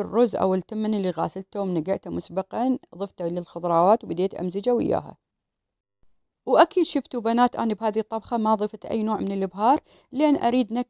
الرز أو التمن اللي غسلته ونقعته مسبقا ضفته للخضروات وبديت أمزجه وياها وأكيد شفتوا بنات أنا بهذه الطبخة ما ضفت أي نوع من البهار لأن أريد نكهة